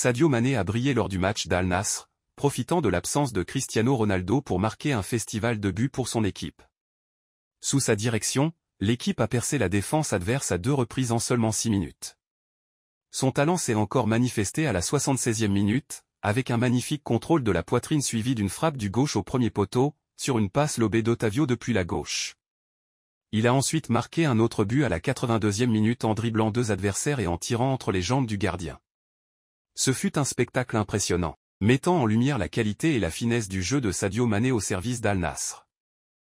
Sadio Mané a brillé lors du match d'Al Nasr, profitant de l'absence de Cristiano Ronaldo pour marquer un festival de buts pour son équipe. Sous sa direction, l'équipe a percé la défense adverse à deux reprises en seulement six minutes. Son talent s'est encore manifesté à la 76e minute, avec un magnifique contrôle de la poitrine suivi d'une frappe du gauche au premier poteau, sur une passe lobée d'Otavio depuis la gauche. Il a ensuite marqué un autre but à la 82e minute en dribblant deux adversaires et en tirant entre les jambes du gardien. Ce fut un spectacle impressionnant, mettant en lumière la qualité et la finesse du jeu de Sadio Mané au service d'Al Nasr.